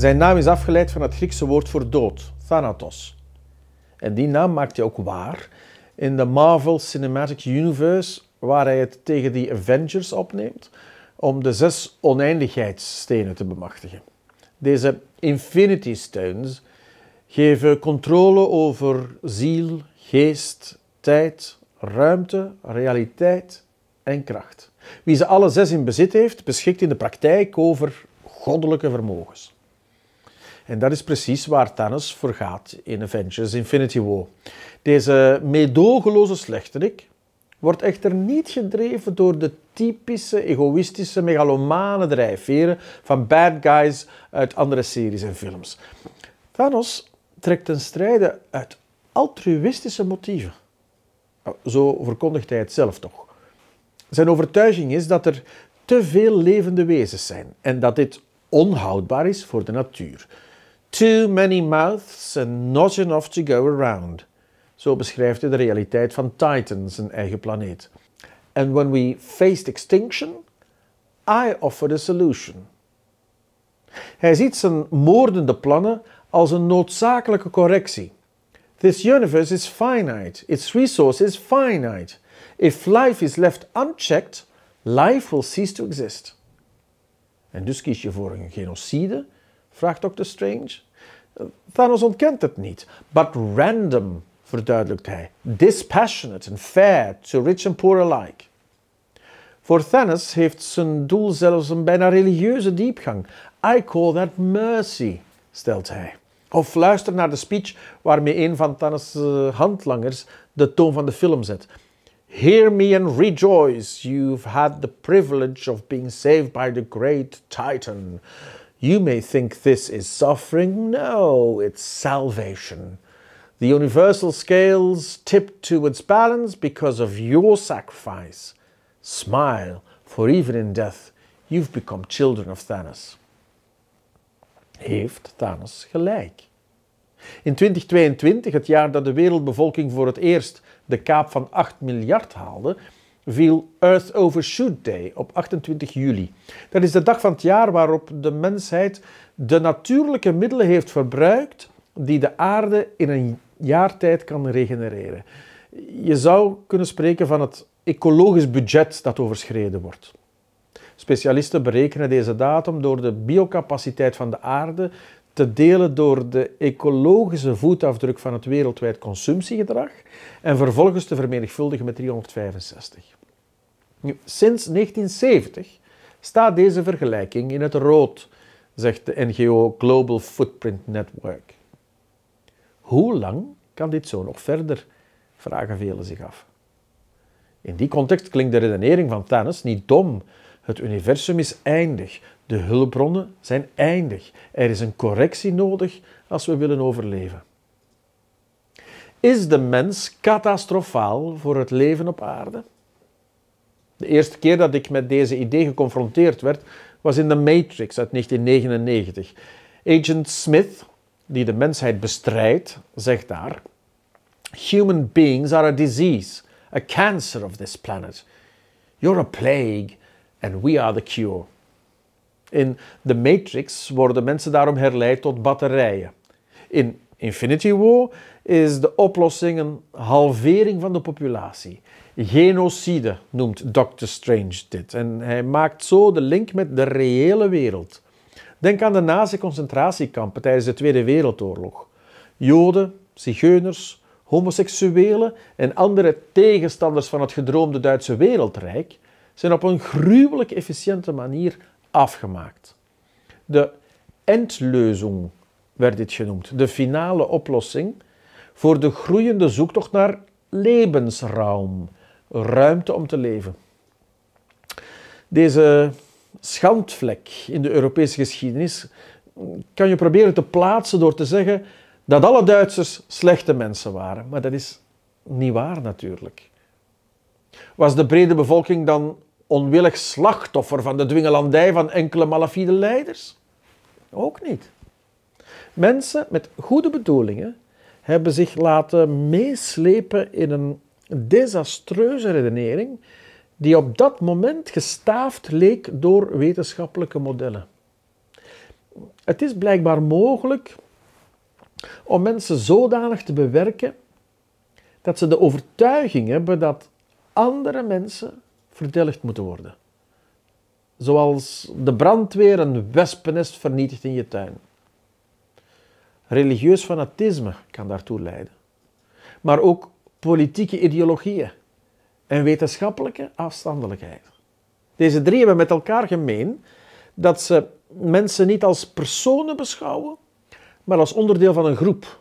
Zijn naam is afgeleid van het Griekse woord voor dood, Thanatos. En die naam maakt hij ook waar in de Marvel Cinematic Universe, waar hij het tegen die Avengers opneemt om de zes oneindigheidsstenen te bemachtigen. Deze Infinity Stones geven controle over ziel, geest, tijd, ruimte, realiteit en kracht. Wie ze alle zes in bezit heeft, beschikt in de praktijk over goddelijke vermogens. En dat is precies waar Thanos voor gaat in Avengers Infinity War. Deze meedogenloze slechterik wordt echter niet gedreven door de typische egoïstische megalomane drijfveren van bad guys uit andere series en films. Thanos trekt ten strijde uit altruïstische motieven. Oh, zo verkondigt hij het zelf toch. Zijn overtuiging is dat er te veel levende wezens zijn en dat dit onhoudbaar is voor de natuur. Too many mouths and not enough to go around. Zo beschrijft hij de realiteit van Titan, zijn eigen planeet. And when we faced extinction, I offered a solution. Hij ziet zijn moordende plannen als een noodzakelijke correctie. This universe is finite. Its resources is finite. If life is left unchecked, life will cease to exist. En dus kies je voor een genocide vraagt Dr. Strange. Thanos ontkent het niet. But random, verduidelijkt hij. Dispassionate and fair to rich and poor alike. Voor Thanos heeft zijn doel zelfs een bijna religieuze diepgang. I call that mercy, stelt hij. Of luister naar de speech waarmee een van Thanos' handlangers de toon van de film zet. Hear me and rejoice, you've had the privilege of being saved by the great Titan. You may think this is suffering. No, it's salvation. The universal scales tip towards balance because of your sacrifice. Smile, for even in death, you've become children of Thanos. Heeft Thanos gelijk? In 2022, het jaar dat de wereldbevolking voor het eerst de kaap van 8 miljard haalde, viel Earth Overshoot Day op 28 juli. Dat is de dag van het jaar waarop de mensheid de natuurlijke middelen heeft verbruikt die de aarde in een jaar tijd kan regenereren. Je zou kunnen spreken van het ecologisch budget dat overschreden wordt. Specialisten berekenen deze datum door de biocapaciteit van de aarde te delen door de ecologische voetafdruk van het wereldwijd consumptiegedrag en vervolgens te vermenigvuldigen met 365. Nu, sinds 1970 staat deze vergelijking in het rood, zegt de NGO Global Footprint Network. Hoe lang kan dit zo nog verder? Vragen velen zich af. In die context klinkt de redenering van Thanos niet dom. Het universum is eindig. De hulpbronnen zijn eindig. Er is een correctie nodig als we willen overleven. Is de mens catastrofaal voor het leven op aarde? De eerste keer dat ik met deze idee geconfronteerd werd, was in The Matrix uit 1999. Agent Smith, die de mensheid bestrijdt, zegt daar: Human beings are a disease, a cancer of this planet. You're a plague, and we are the cure. In The Matrix worden mensen daarom herleid tot batterijen. In Infinity War is de oplossing een halvering van de populatie. Genocide noemt Doctor Strange dit. En hij maakt zo de link met de reële wereld. Denk aan de nazi-concentratiekampen tijdens de Tweede Wereldoorlog. Joden, zigeuners, homoseksuelen en andere tegenstanders van het gedroomde Duitse wereldrijk zijn op een gruwelijk efficiënte manier afgemaakt. De endlösung werd dit genoemd, de finale oplossing voor de groeiende zoektocht naar levensruim, ruimte om te leven. Deze schandvlek in de Europese geschiedenis kan je proberen te plaatsen door te zeggen dat alle Duitsers slechte mensen waren. Maar dat is niet waar natuurlijk. Was de brede bevolking dan onwillig slachtoffer van de dwingelandij van enkele malafide leiders? Ook niet. Mensen met goede bedoelingen hebben zich laten meeslepen in een desastreuze redenering die op dat moment gestaafd leek door wetenschappelijke modellen. Het is blijkbaar mogelijk om mensen zodanig te bewerken dat ze de overtuiging hebben dat andere mensen verdedigd moeten worden. Zoals de brandweer een wespennest vernietigt in je tuin. Religieus fanatisme kan daartoe leiden. Maar ook politieke ideologieën en wetenschappelijke afstandelijkheid. Deze drie hebben met elkaar gemeen dat ze mensen niet als personen beschouwen, maar als onderdeel van een groep.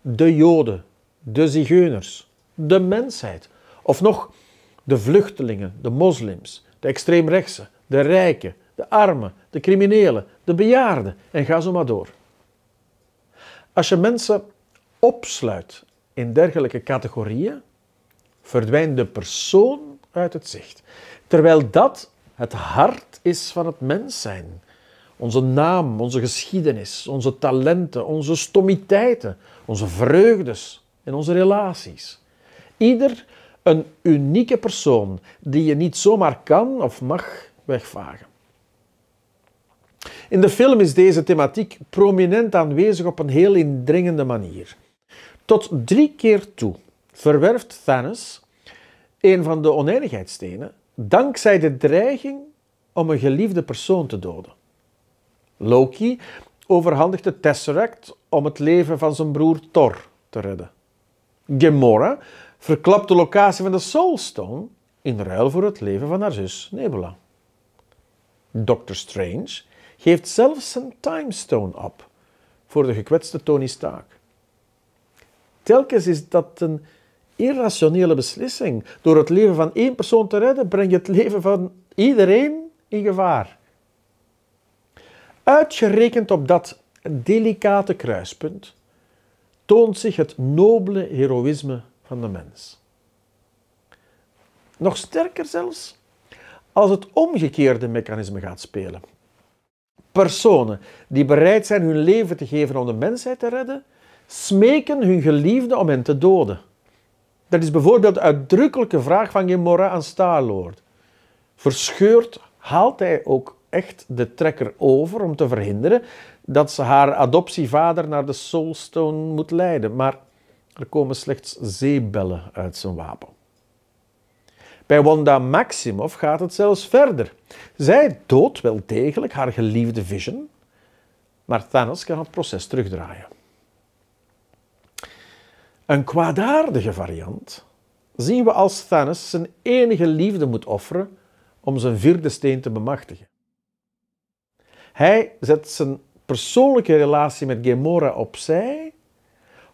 De Joden, de Zigeuners, de mensheid. Of nog de vluchtelingen, de moslims, de extreemrechtse, de rijken, de armen, de criminelen, de bejaarden en ga zo maar door. Als je mensen opsluit in dergelijke categorieën, verdwijnt de persoon uit het zicht. Terwijl dat het hart is van het mens zijn. Onze naam, onze geschiedenis, onze talenten, onze stomiteiten, onze vreugdes en onze relaties. Ieder een unieke persoon die je niet zomaar kan of mag wegvagen. In de film is deze thematiek prominent aanwezig op een heel indringende manier. Tot drie keer toe verwerft Thanos, een van de oneindigheidstenen, dankzij de dreiging om een geliefde persoon te doden. Loki overhandigt de Tesseract om het leven van zijn broer Thor te redden. Gemora verklapt de locatie van de Soulstone in ruil voor het leven van haar zus Nebula. Doctor Strange geeft zelfs zijn Time Stone op voor de gekwetste Tony Stark. Telkens is dat een irrationele beslissing. Door het leven van één persoon te redden, breng je het leven van iedereen in gevaar. Uitgerekend op dat delicate kruispunt toont zich het nobele heroïsme van de mens. Nog sterker zelfs, als het omgekeerde mechanisme gaat spelen. Personen die bereid zijn hun leven te geven om de mensheid te redden, smeken hun geliefde om hen te doden. Dat is bijvoorbeeld de uitdrukkelijke vraag van Gemora aan Starlord. Verscheurd haalt hij ook echt de trekker over om te verhinderen dat ze haar adoptievader naar de Soulstone moet leiden. Maar er komen slechts zeebellen uit zijn wapen. Bij Wanda Maximoff gaat het zelfs verder. Zij doodt wel degelijk haar geliefde Vision, maar Thanos kan het proces terugdraaien. Een kwaadaardige variant zien we als Thanos zijn enige liefde moet offeren om zijn vierde steen te bemachtigen. Hij zet zijn persoonlijke relatie met Gemora opzij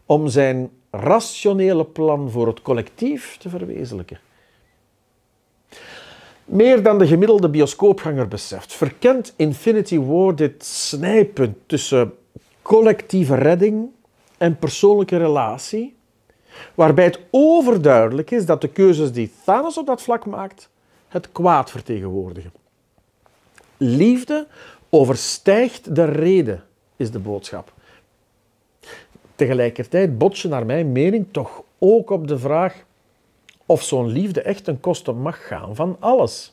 om zijn rationele plan voor het collectief te verwezenlijken. Meer dan de gemiddelde bioscoopganger beseft, verkent Infinity War dit snijpunt tussen collectieve redding en persoonlijke relatie, waarbij het overduidelijk is dat de keuzes die Thanos op dat vlak maakt, het kwaad vertegenwoordigen. Liefde overstijgt de reden, is de boodschap. Tegelijkertijd botsen naar mijn mening toch ook op de vraag of zo'n liefde echt ten koste mag gaan van alles.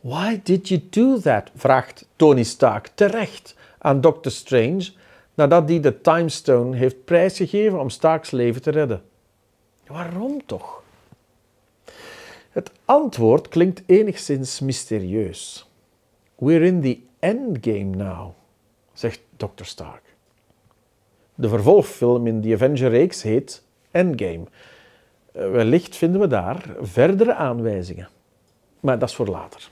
Why did you do that? vraagt Tony Stark terecht aan Doctor Strange nadat hij de Time Stone heeft prijsgegeven om Starks leven te redden. Waarom toch? Het antwoord klinkt enigszins mysterieus. We're in the endgame now, zegt Dr. Stark de vervolgfilm in die Avenger-reeks heet Endgame. Eh, wellicht vinden we daar verdere aanwijzingen. Maar dat is voor later.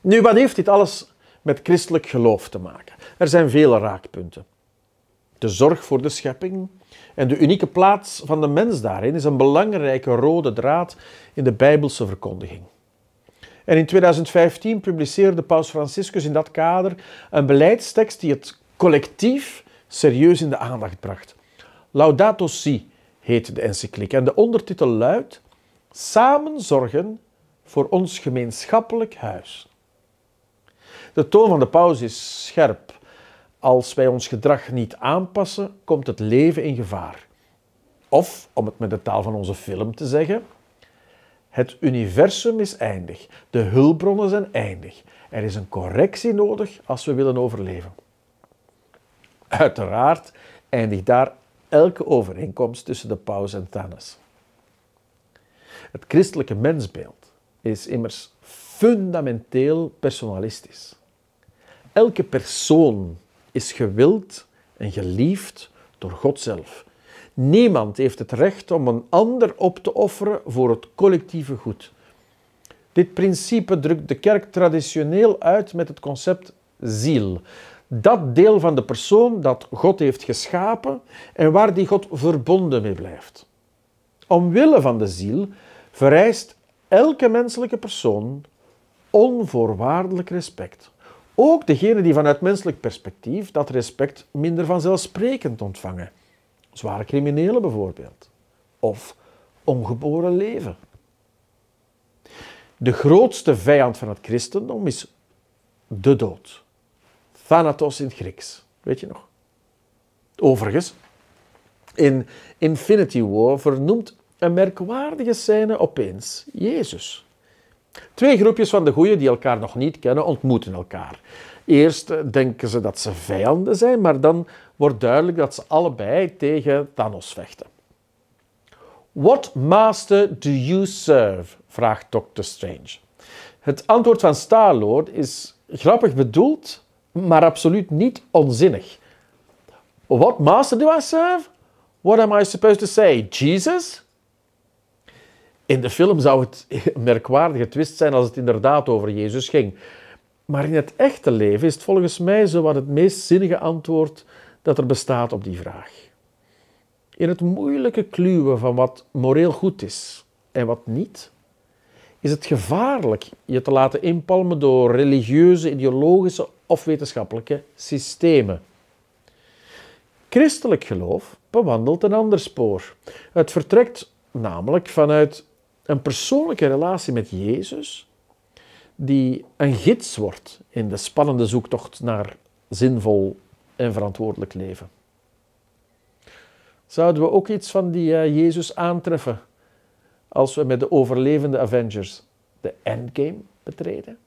Nu, wat heeft dit alles met christelijk geloof te maken? Er zijn vele raakpunten. De zorg voor de schepping en de unieke plaats van de mens daarin is een belangrijke rode draad in de Bijbelse verkondiging. En in 2015 publiceerde Paus Franciscus in dat kader een beleidstekst die het collectief serieus in de aandacht bracht. Laudato Si heet de encycliek en de ondertitel luidt Samen zorgen voor ons gemeenschappelijk huis. De toon van de paus is scherp. Als wij ons gedrag niet aanpassen, komt het leven in gevaar. Of, om het met de taal van onze film te zeggen, het universum is eindig, de hulpbronnen zijn eindig. Er is een correctie nodig als we willen overleven. Uiteraard eindigt daar elke overeenkomst tussen de paus en Thanes. Het christelijke mensbeeld is immers fundamenteel personalistisch. Elke persoon is gewild en geliefd door God zelf. Niemand heeft het recht om een ander op te offeren voor het collectieve goed. Dit principe drukt de kerk traditioneel uit met het concept ziel, dat deel van de persoon dat God heeft geschapen en waar die God verbonden mee blijft. Omwille van de ziel vereist elke menselijke persoon onvoorwaardelijk respect. Ook degenen die vanuit menselijk perspectief dat respect minder vanzelfsprekend ontvangen. Zware criminelen bijvoorbeeld. Of ongeboren leven. De grootste vijand van het christendom is de dood. Thanatos in het Grieks. Weet je nog? Overigens, in Infinity War vernoemt een merkwaardige scène opeens Jezus. Twee groepjes van de goeie die elkaar nog niet kennen, ontmoeten elkaar. Eerst denken ze dat ze vijanden zijn, maar dan wordt duidelijk dat ze allebei tegen Thanos vechten. What master do you serve? vraagt Doctor Strange. Het antwoord van Star Lord is grappig bedoeld, maar absoluut niet onzinnig. What master do I serve? What am I supposed to say? Jesus? In de film zou het een merkwaardige twist zijn als het inderdaad over Jezus ging. Maar in het echte leven is het volgens mij zo wat het meest zinnige antwoord dat er bestaat op die vraag. In het moeilijke kluwen van wat moreel goed is en wat niet, is het gevaarlijk je te laten inpalmen door religieuze, ideologische of wetenschappelijke systemen. Christelijk geloof bewandelt een ander spoor. Het vertrekt namelijk vanuit een persoonlijke relatie met Jezus, die een gids wordt in de spannende zoektocht naar zinvol en verantwoordelijk leven. Zouden we ook iets van die eh, Jezus aantreffen als we met de overlevende Avengers de endgame betreden?